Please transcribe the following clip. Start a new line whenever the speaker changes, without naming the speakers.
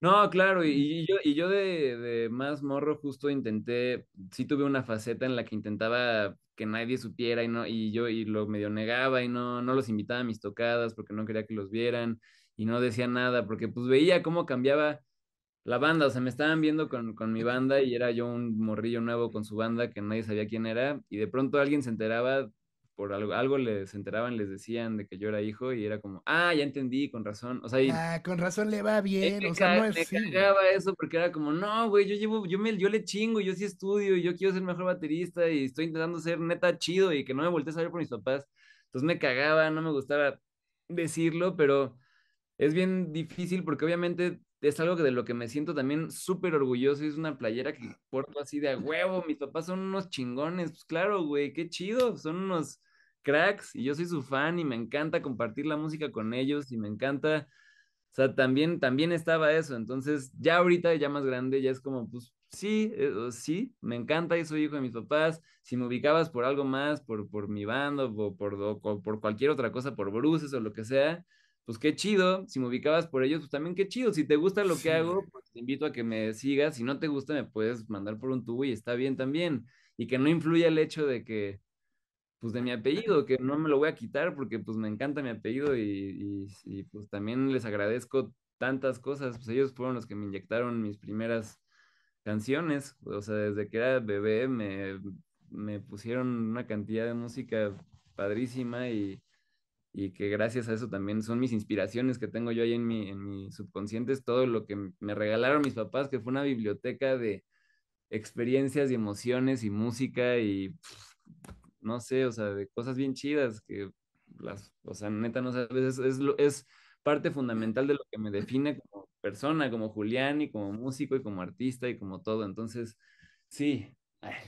No, claro, y, yo, y yo de, más morro justo intenté, sí tuve una faceta en la que intentaba que nadie supiera y no, y yo y lo medio negaba y no, no los invitaba a mis tocadas porque no quería que los vieran y no decía nada porque pues veía cómo cambiaba la banda, o sea, me estaban viendo con, con mi banda y era yo un morrillo nuevo con su banda que nadie sabía quién era y de pronto alguien se enteraba por algo, algo les enteraban, les decían de que yo era hijo y era como, ah, ya entendí, con razón. O sea, ah, con razón le va bien. o sea, no es me cagaba eso porque era como, no, güey, yo llevo, yo me, yo le chingo, yo sí estudio yo quiero ser mejor baterista y estoy intentando ser neta chido y que no me voltees a ver por mis papás. Entonces me cagaba, no me gustaba decirlo, pero es bien difícil porque obviamente es algo de lo que me siento también súper orgulloso. Es una playera que porto así de a huevo. Mis papás son unos chingones. Pues claro, güey, qué chido. Son unos cracks y yo soy su fan y me encanta compartir la música con ellos y me encanta, o sea, también, también estaba eso. Entonces, ya ahorita, ya más grande, ya es como, pues sí, eh, sí, me encanta y soy hijo de mis papás. Si me ubicabas por algo más, por, por mi banda o por, por cualquier otra cosa, por Bruces o lo que sea, pues qué chido. Si me ubicabas por ellos, pues también qué chido. Si te gusta lo que hago, pues, te invito a que me sigas. Si no te gusta, me puedes mandar por un tubo y está bien también. Y que no influya el hecho de que, pues de mi apellido, que no me lo voy a quitar porque pues me encanta mi apellido y, pues también les agradezco tantas cosas, pues ellos fueron los que me inyectaron mis primeras canciones, o sea, desde que era bebé me, pusieron una cantidad de música padrísima y, que gracias a eso también son mis inspiraciones que tengo yo ahí en mi, en mi subconsciente, es todo lo que me regalaron mis papás, que fue una biblioteca de experiencias y emociones y música y no sé, o sea, de cosas bien chidas que las, o sea, neta, no sabes, es, es, es parte fundamental de lo que me define como persona, como Julián y como músico y como artista y como todo. Entonces, sí,